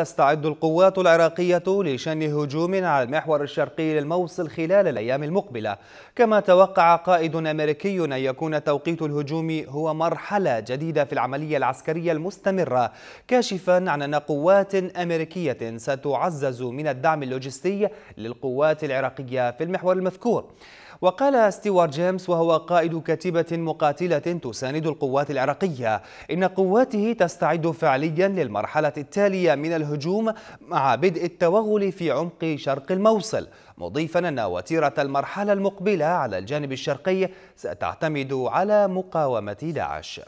تستعد القوات العراقية لشن هجوم على المحور الشرقي للموصل خلال الأيام المقبلة كما توقع قائد أمريكي أن يكون توقيت الهجوم هو مرحلة جديدة في العملية العسكرية المستمرة كاشفا عن أن قوات أمريكية ستعزز من الدعم اللوجستي للقوات العراقية في المحور المذكور وقال ستيوارت جيمس وهو قائد كتيبة مقاتلة تساند القوات العراقية إن قواته تستعد فعليا للمرحلة التالية من الهجوم مع بدء التوغل في عمق شرق الموصل مضيفا أن وتيرة المرحلة المقبلة على الجانب الشرقي ستعتمد على مقاومة داعش